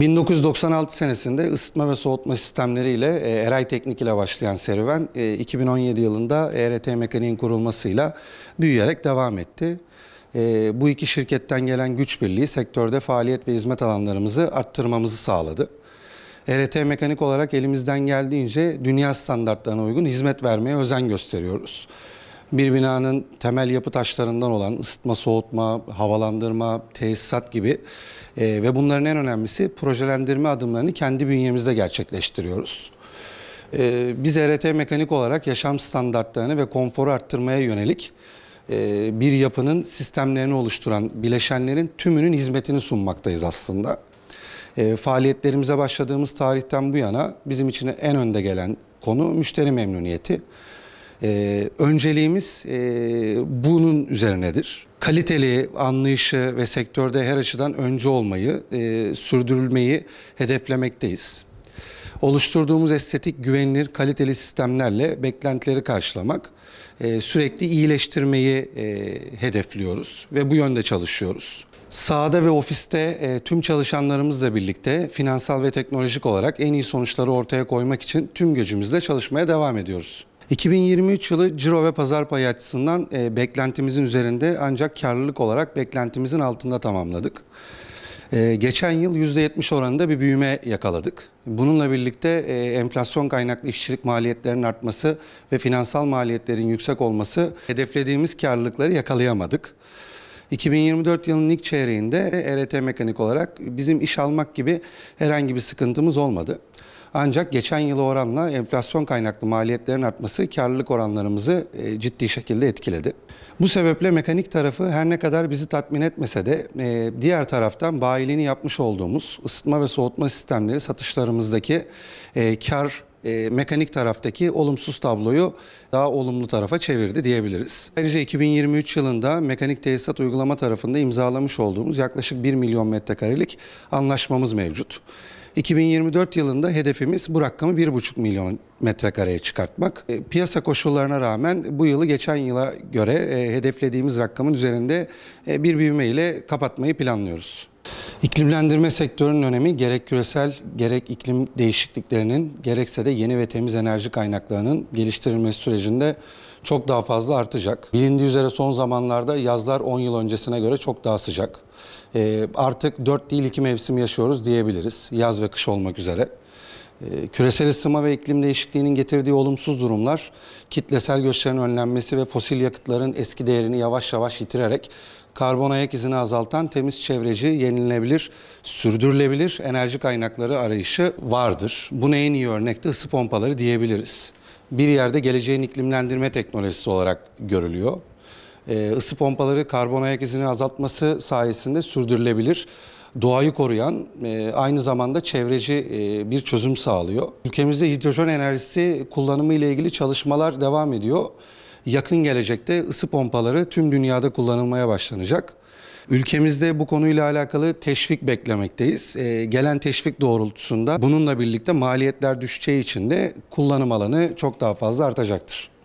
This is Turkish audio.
1996 senesinde ısıtma ve soğutma sistemleriyle e, Eray Teknik ile başlayan serüven e, 2017 yılında ERT Mekaniğin kurulmasıyla büyüyerek devam etti. E, bu iki şirketten gelen güç birliği sektörde faaliyet ve hizmet alanlarımızı arttırmamızı sağladı. ERT Mekanik olarak elimizden geldiğince dünya standartlarına uygun hizmet vermeye özen gösteriyoruz bir binanın temel yapı taşlarından olan ısıtma, soğutma, havalandırma, tesisat gibi e, ve bunların en önemlisi projelendirme adımlarını kendi bünyemizde gerçekleştiriyoruz. E, biz ERT mekanik olarak yaşam standartlarını ve konforu arttırmaya yönelik e, bir yapının sistemlerini oluşturan bileşenlerin tümünün hizmetini sunmaktayız aslında. E, faaliyetlerimize başladığımız tarihten bu yana bizim için en önde gelen konu müşteri memnuniyeti. Ee, önceliğimiz e, bunun üzerinedir. Kaliteli anlayışı ve sektörde her açıdan önce olmayı, e, sürdürülmeyi hedeflemekteyiz. Oluşturduğumuz estetik, güvenilir, kaliteli sistemlerle beklentileri karşılamak, e, sürekli iyileştirmeyi e, hedefliyoruz ve bu yönde çalışıyoruz. Sahada ve ofiste e, tüm çalışanlarımızla birlikte finansal ve teknolojik olarak en iyi sonuçları ortaya koymak için tüm gücümüzle çalışmaya devam ediyoruz. 2023 yılı ciro ve pazar payı açısından e, beklentimizin üzerinde ancak karlılık olarak beklentimizin altında tamamladık. E, geçen yıl %70 oranında bir büyüme yakaladık. Bununla birlikte e, enflasyon kaynaklı işçilik maliyetlerinin artması ve finansal maliyetlerin yüksek olması hedeflediğimiz karlılıkları yakalayamadık. 2024 yılının ilk çeyreğinde ERT mekanik olarak bizim iş almak gibi herhangi bir sıkıntımız olmadı. Ancak geçen yıla oranla enflasyon kaynaklı maliyetlerin artması karlılık oranlarımızı e, ciddi şekilde etkiledi. Bu sebeple mekanik tarafı her ne kadar bizi tatmin etmese de e, diğer taraftan bayiliğini yapmış olduğumuz ısıtma ve soğutma sistemleri satışlarımızdaki e, kar mekanik taraftaki olumsuz tabloyu daha olumlu tarafa çevirdi diyebiliriz. Ayrıca 2023 yılında mekanik tesisat uygulama tarafında imzalamış olduğumuz yaklaşık 1 milyon metrekarelik anlaşmamız mevcut. 2024 yılında hedefimiz bu rakamı 1,5 milyon metrekareye çıkartmak. E, piyasa koşullarına rağmen bu yılı geçen yıla göre e, hedeflediğimiz rakamın üzerinde e, bir büyüme ile kapatmayı planlıyoruz. İklimlendirme sektörünün önemi gerek küresel gerek iklim değişikliklerinin gerekse de yeni ve temiz enerji kaynaklarının geliştirilmesi sürecinde çok daha fazla artacak. Bilindiği üzere son zamanlarda yazlar 10 yıl öncesine göre çok daha sıcak. E, artık 4 değil 2 mevsim yaşıyoruz diyebiliriz yaz ve kış olmak üzere. E, küresel ısınma ve iklim değişikliğinin getirdiği olumsuz durumlar kitlesel göçlerin önlenmesi ve fosil yakıtların eski değerini yavaş yavaş yitirerek karbon ayak izini azaltan temiz çevreci, yenilenebilir, sürdürülebilir enerji kaynakları arayışı vardır. Bu en iyi örnek de ısı pompaları diyebiliriz bir yerde geleceğin iklimlendirme teknolojisi olarak görülüyor. E, ısı pompaları karbon ayak izini azaltması sayesinde sürdürülebilir doğayı koruyan e, aynı zamanda çevreci e, bir çözüm sağlıyor. Ülkemizde hidrojen enerjisi kullanımı ile ilgili çalışmalar devam ediyor. Yakın gelecekte ısı pompaları tüm dünyada kullanılmaya başlanacak. Ülkemizde bu konuyla alakalı teşvik beklemekteyiz. E, gelen teşvik doğrultusunda bununla birlikte maliyetler düşeceği için de kullanım alanı çok daha fazla artacaktır.